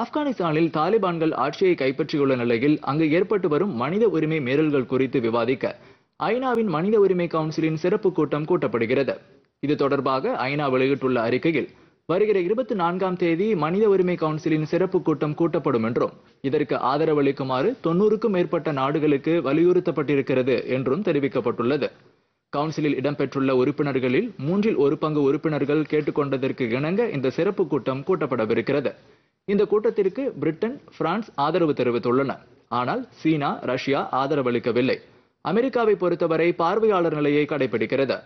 ஆப்கானிஸ்தானில் தாலிபான்கள் ஆட்சியை கைப்பற்றியுள்ள நிலையில் அங்கு ஏற்பட்டு வரும் மனித உரிமை மீறல்கள் குறித்து விவாதிக்க ஐநாவின் மனித உரிமை கவுன்சிலின் சிறப்பு கூட்டம் கூட்டப்படுகிறது இது தொடர்பாக ஐநா வெளியிட்டுள்ள அறிக்கையில் வருகிற இருபத்தி நான்காம் தேதி மனித உரிமை கவுன்சிலின் சிறப்பு கூட்டம் கூட்டப்படும் என்றும் இதற்கு ஆதரவளிக்குமாறு தொன்னூறுக்கும் மேற்பட்ட நாடுகளுக்கு வலியுறுத்தப்பட்டிருக்கிறது என்றும் தெரிவிக்கப்பட்டுள்ளது கவுன்சிலில் இடம்பெற்றுள்ள உறுப்பினர்களில் மூன்றில் ஒரு பங்கு உறுப்பினர்கள் கேட்டுக்கொண்டதற்கு இணங்க இந்த சிறப்பு கூட்டம் கூட்டப்படவிருக்கிறது இந்த கூட்டத்திற்கு பிரிட்டன் பிரான்ஸ் ஆதரவு தெரிவித்துள்ளன ஆனால் சீனா ரஷ்யா ஆதரவளிக்கவில்லை அமெரிக்காவை பொறுத்தவரை பார்வையாளர் நிலையை கடைபிடிக்கிறது